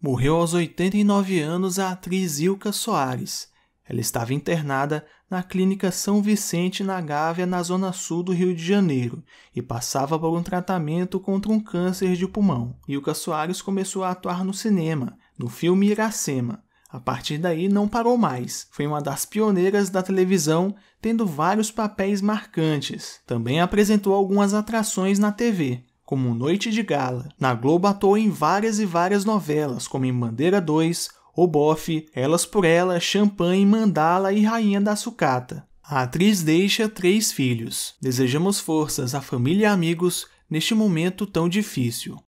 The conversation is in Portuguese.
Morreu aos 89 anos a atriz Ilka Soares. Ela estava internada na Clínica São Vicente, na Gávea, na zona sul do Rio de Janeiro, e passava por um tratamento contra um câncer de pulmão. Ilka Soares começou a atuar no cinema, no filme Iracema. A partir daí não parou mais. Foi uma das pioneiras da televisão, tendo vários papéis marcantes. Também apresentou algumas atrações na TV, como Noite de Gala. Na Globo atuou em várias e várias novelas, como em Bandeira 2, O Bofe, Elas por Ela, Champanhe, Mandala e Rainha da Sucata. A atriz deixa três filhos. Desejamos forças à família e amigos neste momento tão difícil.